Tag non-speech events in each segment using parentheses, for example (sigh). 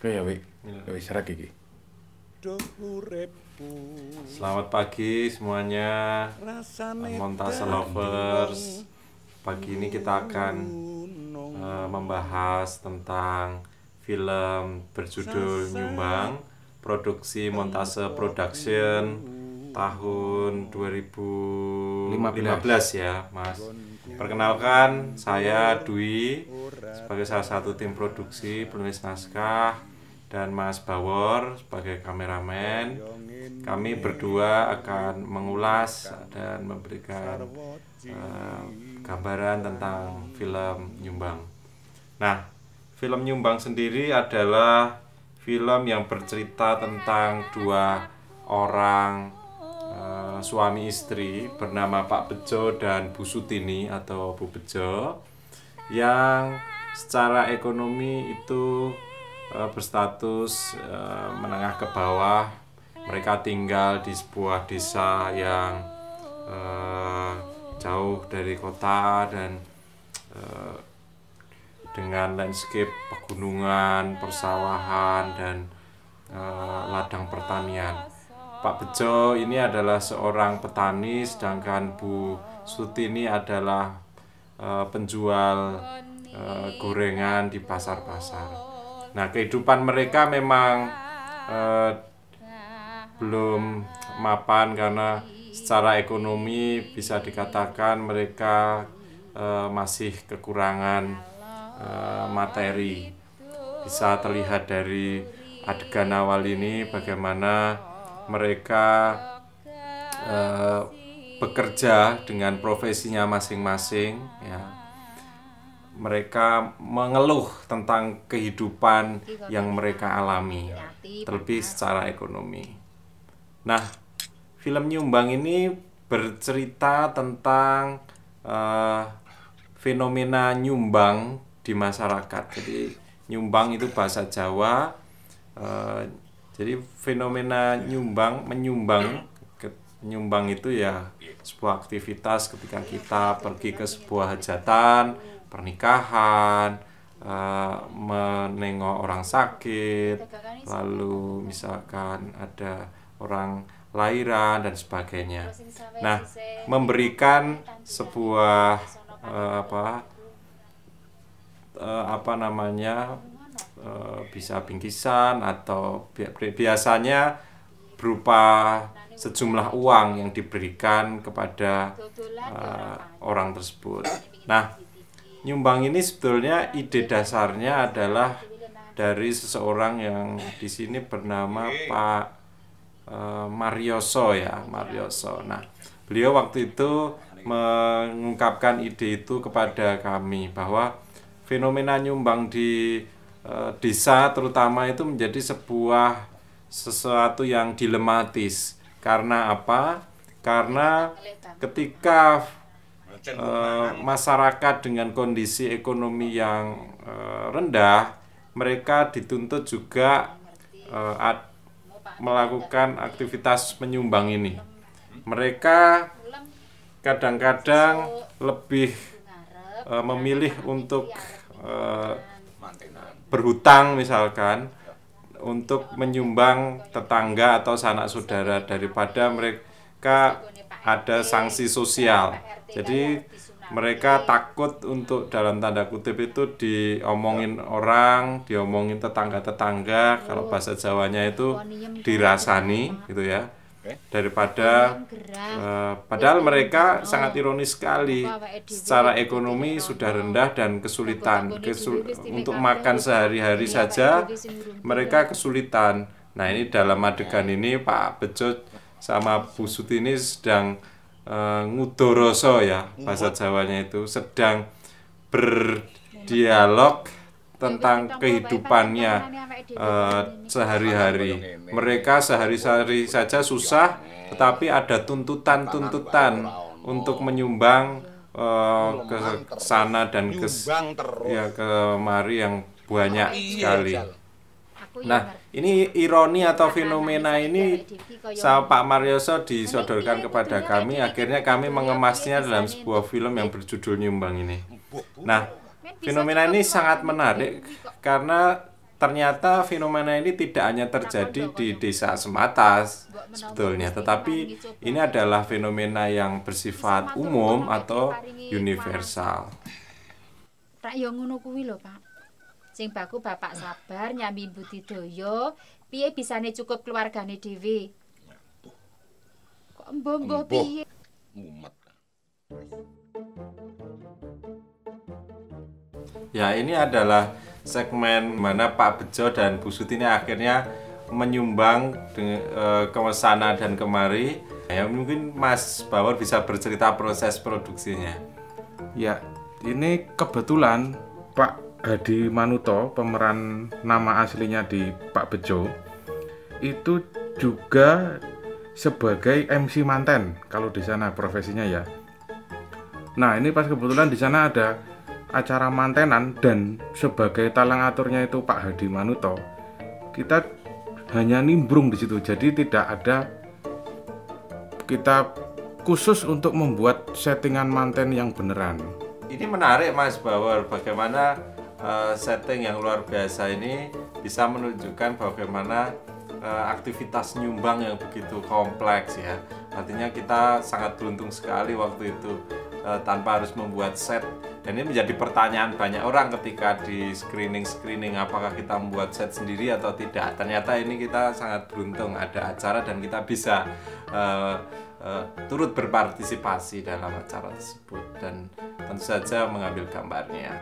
Oke ya, Wi. Ya. Wis Selamat pagi semuanya Montase Lovers Pagi ini kita akan uh, membahas tentang film berjudul Nyumbang Produksi Montase Production tahun 2015 ya Mas Perkenalkan saya Dwi sebagai salah satu tim produksi penulis naskah dan Mas Bawor sebagai kameramen. Kami berdua akan mengulas dan memberikan uh, gambaran tentang film Nyumbang. Nah, film Nyumbang sendiri adalah film yang bercerita tentang dua orang uh, suami istri bernama Pak Bejo dan Bu Sutini atau Bu Bejo yang secara ekonomi itu Eh, berstatus eh, menengah ke bawah mereka tinggal di sebuah desa yang eh, jauh dari kota dan dengan landscape pegunungan, persawahan dan ladang pertanian. Pak Bejo ini adalah seorang petani, sedangkan Bu Sutini adalah penjual gorengan di pasar-pasar. Nah, kehidupan mereka memang eh, belum mapan karena secara ekonomi bisa dikatakan mereka eh, masih kekurangan eh, materi. Bisa terlihat dari adegan awal ini bagaimana mereka eh, bekerja dengan profesinya masing-masing ya mereka mengeluh tentang kehidupan iya, yang iya. mereka alami, iya, terlebih secara ekonomi. Nah, film Nyumbang ini bercerita tentang uh, fenomena nyumbang di masyarakat. Jadi nyumbang itu bahasa Jawa. Uh, jadi fenomena nyumbang, menyumbang, nyumbang itu ya sebuah aktivitas ketika kita pergi ke sebuah hajatan pernikahan, uh, menengok orang sakit, lalu misalkan ada orang lahiran dan sebagainya. Nah, memberikan sebuah uh, apa uh, apa namanya uh, bisa bingkisan atau bi biasanya berupa sejumlah uang yang diberikan kepada uh, orang tersebut. Nah, gitu nyumbang ini sebetulnya ide dasarnya adalah dari seseorang yang di sini bernama Pak uh, Marioso ya Marioso. Nah beliau waktu itu mengungkapkan ide itu kepada kami bahwa fenomena nyumbang di uh, desa terutama itu menjadi sebuah sesuatu yang dilematis karena apa? Karena ketika uh, masyarakat dengan kondisi ekonomi yang uh, rendah, mereka dituntut juga uh, eh, ad, melakukan aktivitas menyumbang ini. Mereka kadang-kadang lebih uh, memilih untuk uh, berhutang misalkan untuk menyumbang tetangga atau sanak saudara daripada mereka ada sanksi sosial jadi mereka takut untuk dalam tanda kutip itu diomongin orang, diomongin tetangga-tetangga, kalau oh. bahasa Jawanya itu oh, dirasani gitu ya. Daripada uh, padahal mereka sangat ironis sekali. Secara ekonomi sudah rendah dan kesulitan. Kesul, untuk makan sehari-hari iya, saja mereka kesulitan. Nah, ini dalam adegan ini Pak Bejo sama Bu Suti ini sedang uh, ngudoroso ya bahasa Jawanya itu sedang berdialog tentang kehidupannya uh, sehari-hari. Mereka sehari-hari saja susah, tetapi ada tuntutan-tuntutan untuk menyumbang uh, ke sana dan ke ya kemari yang banyak iya, sekali. Nah, ini ironi atau fenomena ini sama Pak Marioso disodorkan kepada kami, akhirnya gitu. kami mengemasnya dalam sebuah film yang berjudul Nyumbang ini. Nah, fenomena ini sangat menarik karena ternyata fenomena ini tidak hanya terjadi di desa semata sebetulnya, tetapi ini adalah fenomena yang bersifat umum atau universal. Tak ngono kuwi lho, Pak. Sing baku Bapak sabar nyambi budidaya, piye bisane cukup keluargane dhewe. Kok mbah piye? Mumet. Ya, ini adalah segmen mana Pak Bejo dan Bu ini akhirnya menyumbang e, ke sana dan kemari. Ya, mungkin Mas Bawor bisa bercerita proses produksinya. Ya, ini kebetulan Pak Hadi Manuto pemeran nama aslinya di Pak Bejo itu juga sebagai MC manten kalau di sana profesinya ya. Nah ini pas kebetulan di sana ada acara mantenan dan sebagai talang aturnya itu Pak Hadi Manuto kita hanya nimbrung di situ jadi tidak ada kita khusus untuk membuat settingan manten yang beneran. Ini menarik Mas bahwa bagaimana Eh, setting yang luar biasa ini bisa menunjukkan bagaimana eh, aktivitas nyumbang yang begitu kompleks ya artinya kita sangat beruntung sekali waktu itu eh, tanpa harus membuat set dan ini menjadi pertanyaan banyak orang ketika di screening screening apakah kita membuat set sendiri atau tidak ternyata ini kita sangat beruntung ada acara dan kita bisa uh, uh, turut berpartisipasi dalam acara tersebut dan tentu saja mengambil gambarnya.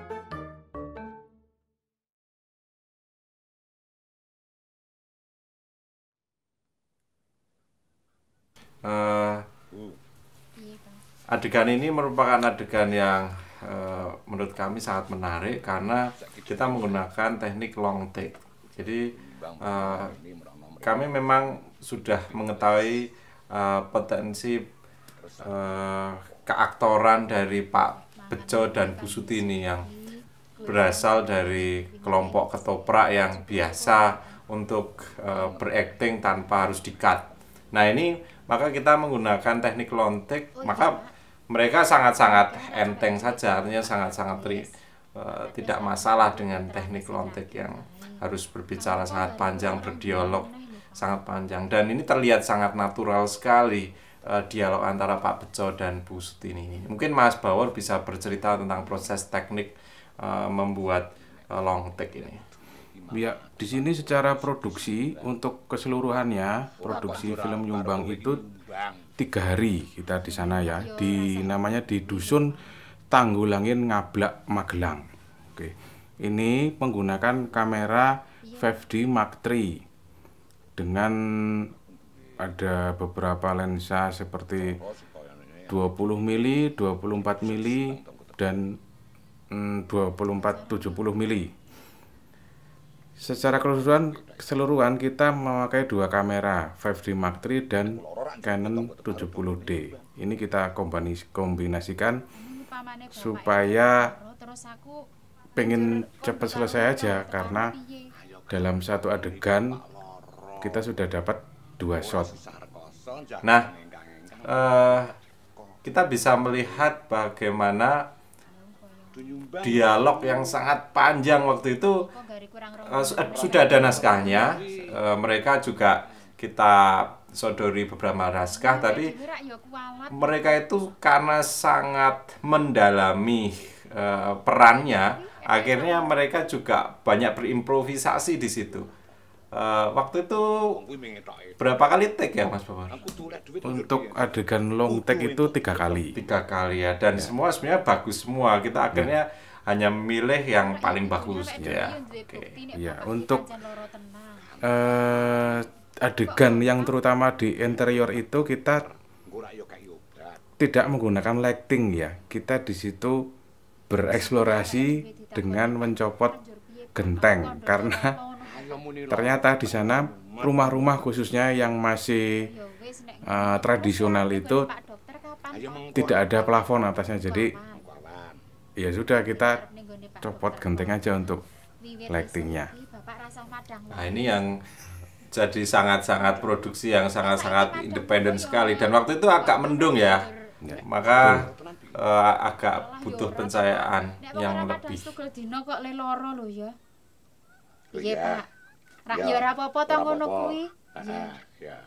uh, adegan ini merupakan adegan yang uh, menurut kami sangat menarik karena kita menggunakan teknik long take. Jadi uh, kami memang sudah mengetahui uh, potensi uh, keaktoran dari Pak Bejo dan Bu Sutini yang berasal dari kelompok ketoprak yang biasa untuk uh, berakting tanpa harus dikat. Nah ini maka kita menggunakan teknik lontek oh, maka iya. mereka sangat-sangat enteng saja artinya sangat-sangat yes. uh, tidak masalah dengan teknik lontek yang harus berbicara sangat panjang berdialog sangat panjang dan ini terlihat sangat natural sekali e, dialog antara Pak Bejo dan Bu Sutini ini mungkin Mas Bawor bisa bercerita tentang proses teknik uh, membuat uh, long ini Ya, di sini secara produksi untuk keseluruhannya produksi film Nyumbang itu tiga hari kita di sana ya. Iya, di namanya di dusun Tanggulangin Ngablak Magelang. Oke. Ini menggunakan kamera 5D iya. Mark III dengan ada beberapa lensa seperti 20 mili, 24 mili dan 24 mm, 70 mili. Secara keseluruhan, keseluruhan kita memakai dua kamera 5D Mark III dan Canon 70D. Ini kita kombinasikan supaya pengen cepat selesai aja karena dalam satu adegan kita sudah dapat dua shot. Nah, uh, kita bisa melihat bagaimana dialog yang sangat panjang waktu itu Eh, gitu, eh, sudah ada gitu. naskahnya iya. eh, mereka juga kita sodori beberapa naskah iya, tapi ya, mereka itu karena sangat mendalami perannya iya, akhirnya mereka juga banyak berimprovisasi di situ waktu itu berapa kali take ya Mas Bapak? Untuk adegan long take itu tiga kali. Tiga kali ya dan ya. semua sebenarnya bagus semua. Kita akhirnya ya hanya milih yang paling bagus ya. Okay. Ya, untuk uh, adegan yang terutama di interior itu kita tidak menggunakan lighting ya. Kita di situ bereksplorasi iya, dengan mencopot genteng karena ternyata di sana rumah-rumah khususnya yang masih uh, tradisional itu tidak ada plafon atasnya jadi ya sudah kita copot genteng aja untuk lightingnya nah ini yang jadi sangat-sangat produksi yang sangat-sangat independen sekali dan waktu itu agak mendung ya iya. maka uh, agak butuh pencahayaan yang lebih ya. iya, iya pak rak ya, ya. apa-apa tau ngono kuwi ah, iya ya.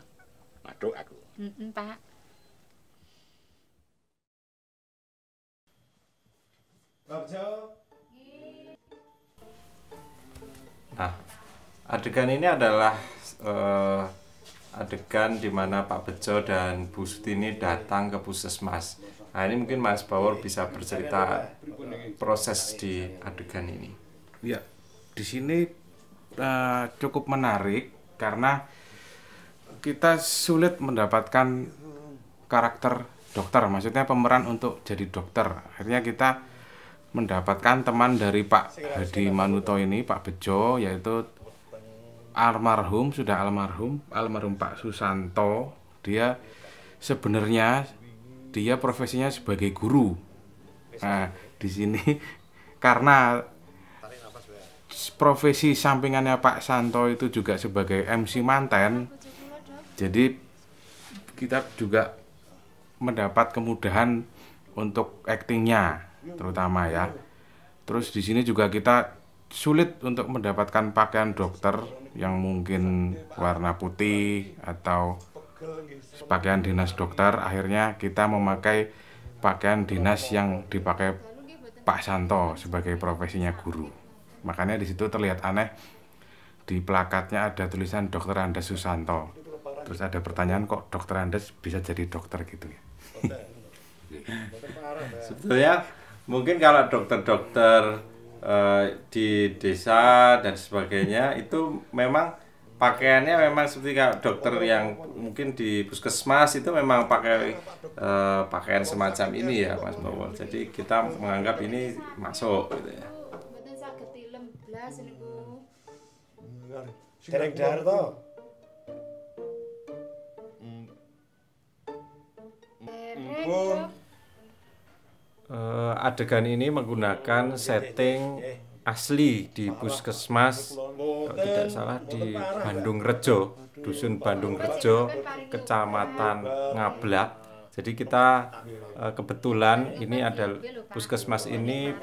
maduk aku heeh pak adegan ini adalah uh, adegan di mana Pak Bejo dan Bu Sutini datang ke puskesmas. Nah ini mungkin Mas Bawor bisa bercerita proses di adegan ini. Ya, di sini uh, cukup menarik karena kita sulit mendapatkan karakter dokter, maksudnya pemeran untuk jadi dokter. Akhirnya kita mendapatkan teman dari Pak Hadi Manuto ini, Pak Bejo, yaitu almarhum sudah almarhum almarhum Pak Susanto dia sebenarnya dia profesinya sebagai guru nah di sini (laughs) karena profesi sampingannya Pak Santo itu juga sebagai MC manten jadi kita juga mendapat kemudahan untuk aktingnya terutama ya terus di sini juga kita sulit untuk mendapatkan pakaian dokter yang mungkin warna putih atau pakaian dinas dokter akhirnya kita memakai pakaian dinas yang dipakai Pak Santo sebagai profesinya guru makanya di situ terlihat aneh di plakatnya ada tulisan dokter Andes Susanto terus ada pertanyaan kok dokter Andes bisa jadi dokter gitu ya sebetulnya mungkin kalau dokter-dokter uh, di desa dan sebagainya itu memang pakaiannya memang seperti kayak dokter yang mungkin di puskesmas itu memang pakai uh, pakaian semacam ini ya Mas Bowo. Jadi kita menganggap ini masuk gitu ya. Dereng adegan ini menggunakan setting asli di puskesmas kalau tidak salah di Bandung Rejo dusun Bandung Rejo kecamatan Ngablak jadi kita eh, kebetulan ini ada puskesmas ini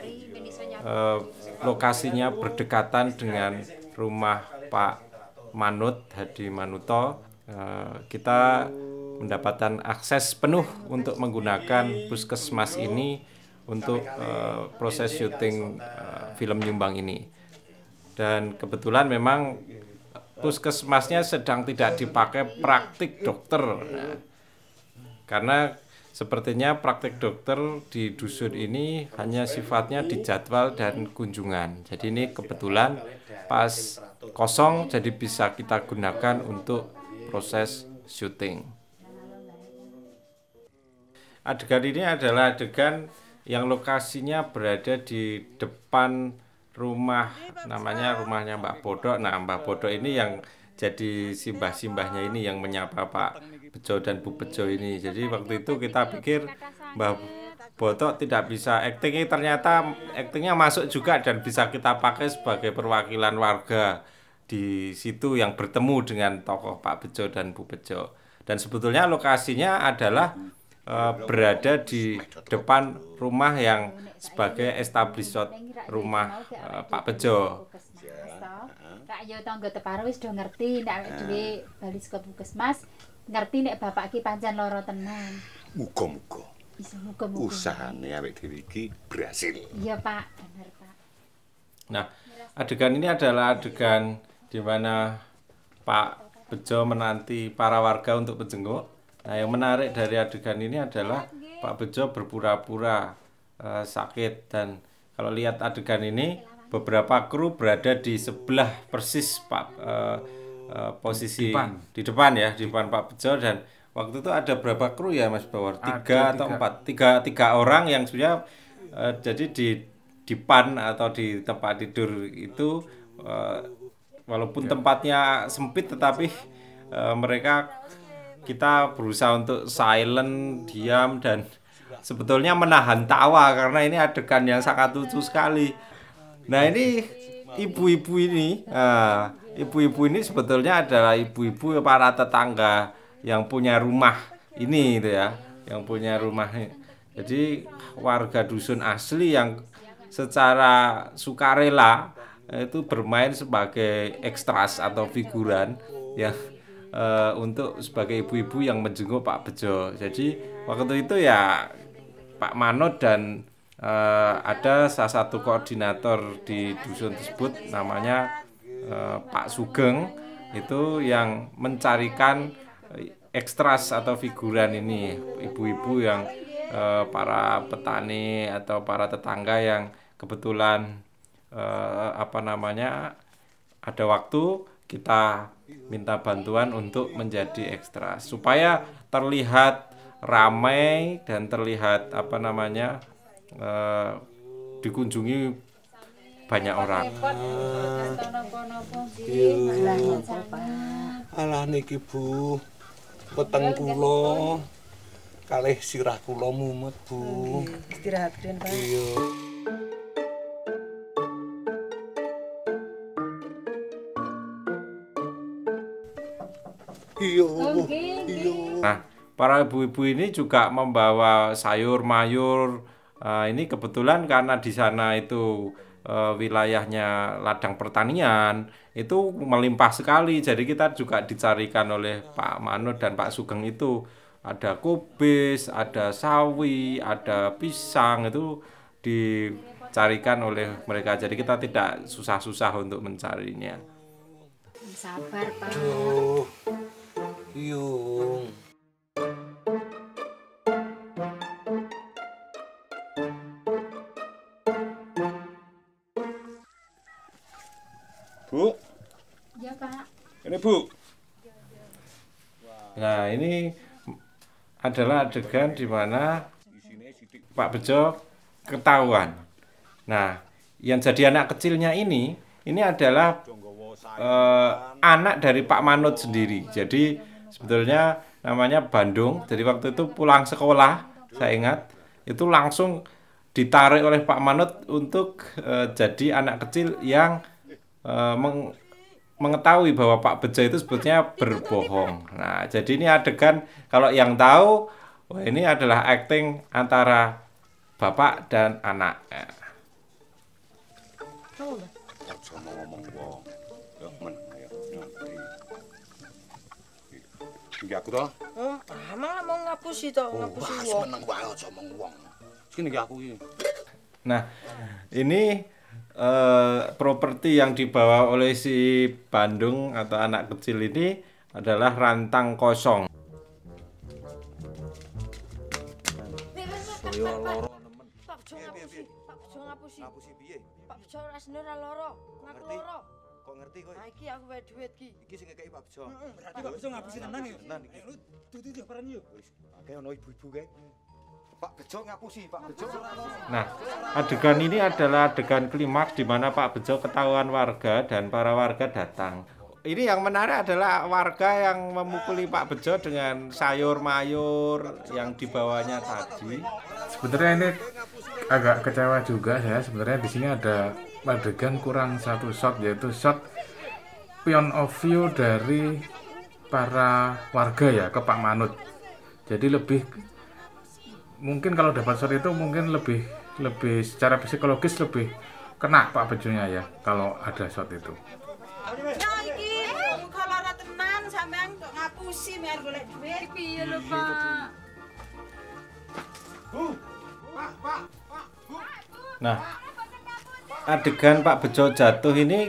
eh, lokasinya berdekatan dengan rumah Pak Manut Hadi Manuto eh, kita mendapatkan akses penuh untuk menggunakan puskesmas ini untuk uh, proses syuting uh, film Nyumbang ini. Dan kebetulan memang puskesmasnya sedang tidak dipakai praktik dokter. karena Sepertinya praktik dokter di dusun ini hanya sifatnya dijadwal dan kunjungan. Jadi ini kebetulan pas kosong jadi bisa kita gunakan untuk proses syuting. Adegan ini adalah adegan yang lokasinya berada di depan rumah namanya rumahnya Mbak Bodok. Nah, Mbak Bodok ini yang jadi simbah-simbahnya ini yang menyapa Pak Bejo dan Bu Bejo ini. Jadi waktu itu kita pikir Mbak Botok tidak bisa acting ternyata actingnya masuk juga dan bisa kita pakai sebagai perwakilan warga di situ yang bertemu dengan tokoh Pak Bejo dan Bu Bejo. Dan sebetulnya lokasinya adalah Eh, berada di depan rumah yang sebagai establishment rumah uh, Pak Pejo. Kak yo ya, tangga teparo wis do ngerti nek ah. dhewe bali saka Puskesmas ngerti nek bapak ki pancen lara tenan. Muga-muga. Muga-muga. Usahane awake dhewe iki berhasil. Iya, Pak. Bener, Pak. Nah, adegan ini adalah adegan di mana Pak Bejo menanti para warga untuk menjenguk Nah, yang menarik dari adegan ini adalah Pak Bejo berpura-pura uh, sakit dan kalau lihat adegan ini beberapa kru berada di sebelah persis Pak uh, uh, posisi depan. di depan ya, di depan Pak Bejo dan waktu itu ada berapa kru ya Mas Bawar? Tiga ada atau empat? Tiga tiga orang yang sudah uh, jadi di di pan atau di tempat tidur itu uh, walaupun ya. tempatnya sempit tetapi uh, mereka kita berusaha untuk silent, diam dan sebetulnya menahan tawa karena ini adegan yang sangat lucu sekali. Nah ini ibu-ibu ini, ah, ibu-ibu uh, ini sebetulnya adalah ibu-ibu para tetangga yang punya rumah ini itu ya, yang punya rumah. Jadi warga dusun asli yang secara sukarela itu bermain sebagai ekstras atau figuran yang uh, untuk sebagai ibu-ibu yang menjenguk Pak Bejo. Jadi waktu itu ya Pak Mano dan uh, ada salah satu koordinator di dusun tersebut namanya uh, Pak Sugeng itu yang mencarikan ekstras atau figuran ini ibu-ibu yang uh, para petani atau para tetangga yang kebetulan uh, apa namanya ada waktu kita minta bantuan untuk menjadi ekstra supaya terlihat ramai dan terlihat apa namanya uh, dikunjungi banyak orang. Iya. Alah niki Bu, peteng kulo, kalih sirah kulo mumet Bu. Iya, istirahat Pak. Iya. Iya, oh, iya, iya. Nah, para ibu-ibu ini juga membawa sayur mayur. Uh, ini kebetulan karena di sana itu uh, wilayahnya ladang pertanian itu melimpah sekali. Jadi kita juga dicarikan oleh Pak Manut dan Pak Sugeng itu ada kubis, ada sawi, ada pisang itu dicarikan oleh mereka. Jadi kita tidak susah-susah untuk mencarinya. Sabar, Pak. Yung. Bu. Ya, Pak. Ini, Bu. Iya, iya. Nah, ini adalah adegan di mana Pak Bejo ketahuan. Nah, yang jadi anak kecilnya ini, ini adalah uh, anak dari Pak Manut sendiri. Jadi Sebetulnya namanya Bandung. Jadi waktu itu pulang sekolah, saya ingat itu langsung ditarik oleh Pak Manut untuk uh, jadi anak kecil yang uh, meng mengetahui bahwa Pak Bejo itu sebetulnya berbohong. Nah, jadi ini adegan kalau yang tahu, wah ini adalah acting antara bapak dan anak. Nggih aku to? Oh, mau ngapusi to, ngapusi wong. Wah, seneng banget sama wong. Sini nggih aku iki. Nah, ini uh, properti yang dibawa oleh si Bandung atau anak kecil ini adalah rantang kosong. loro Pak Jo ngapusi, Pak Jo ngapusi. Ngapusi piye? Pak Jo ora loro, ngaku loro kok ngerti kok. Nah, iki aku wae duit iki. Iki sing ngekeki Pak Bejo. Berarti Pak Bejo ngapusi tenan nah, ya. Tenan iki. Lu yo peran yo. Wis, akeh ono ibu-ibu kae. Pak Bejo ngapusi, Pak Bejo. Nah, adegan ini adalah adegan klimaks di mana Pak Bejo ketahuan warga dan para warga datang. Ini yang menarik adalah warga yang memukuli Pak Bejo dengan sayur mayur yang dibawanya tadi. Sebenarnya ini agak kecewa juga saya sebenarnya di sini ada adegan kurang satu shot yaitu shot pion of view dari para warga ya ke Pak Manut. Jadi lebih mungkin kalau dapat shot itu mungkin lebih lebih secara psikologis lebih kena Pak Bejunya ya kalau ada shot itu. Ya, Pak, Pak. Nah, adegan Pak Bejo jatuh ini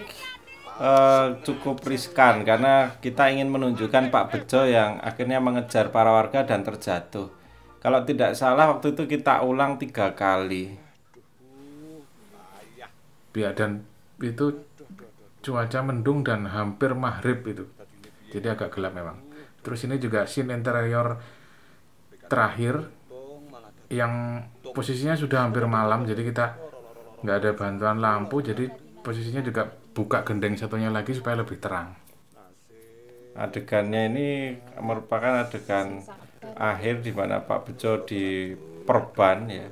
uh, cukup riskan karena kita ingin menunjukkan Pak Bejo yang akhirnya mengejar para warga dan terjatuh. Kalau tidak salah waktu itu kita ulang tiga kali. Ya dan itu cuaca mendung dan hampir maghrib itu. Jadi agak gelap memang. Terus ini juga scene interior terakhir yang posisinya sudah hampir malam jadi kita nggak ada bantuan lampu jadi posisinya juga buka gendeng satunya lagi supaya lebih terang adegannya ini merupakan adegan akhir di mana Pak Bejo diperban ya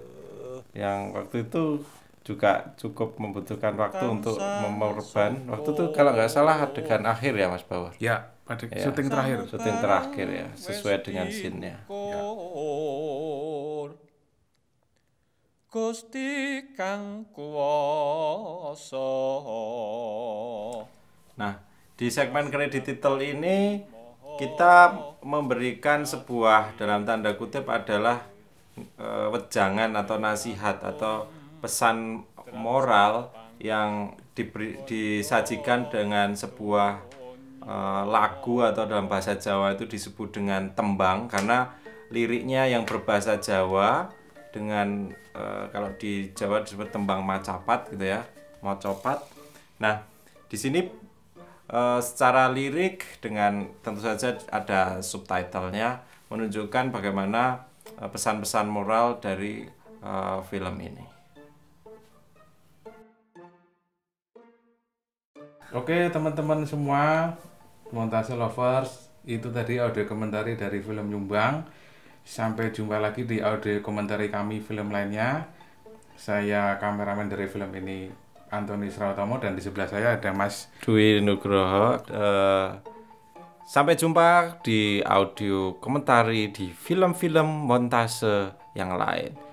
yang waktu itu juga cukup membutuhkan waktu untuk memperban waktu itu kalau nggak salah adegan akhir ya Mas Bawar ya, adegan ya syuting terakhir syuting terakhir ya sesuai dengan scene-nya ya. Gusti kang kuwasa. Nah, di segmen kredit titel ini kita memberikan sebuah dalam tanda kutip adalah e, wejangan atau nasihat atau pesan moral yang diberi, disajikan dengan sebuah e, lagu atau dalam bahasa Jawa itu disebut dengan tembang karena liriknya yang berbahasa Jawa dengan e, kalau di Jawa disebut tembang macapat gitu ya, macopat Nah, di sini e, secara lirik dengan tentu saja ada subtitlenya menunjukkan bagaimana eh, pesan-pesan moral dari e, film ini. Oke teman-teman semua, montase lovers, itu tadi audio komentari dari film Nyumbang. Sampai jumpa lagi di audio komentari kami film lainnya. Saya kameramen dari film ini Antoni Srautomo dan di sebelah saya ada Mas Dwi Nugroho. Uh, sampai jumpa di audio komentari di film-film montase yang lain.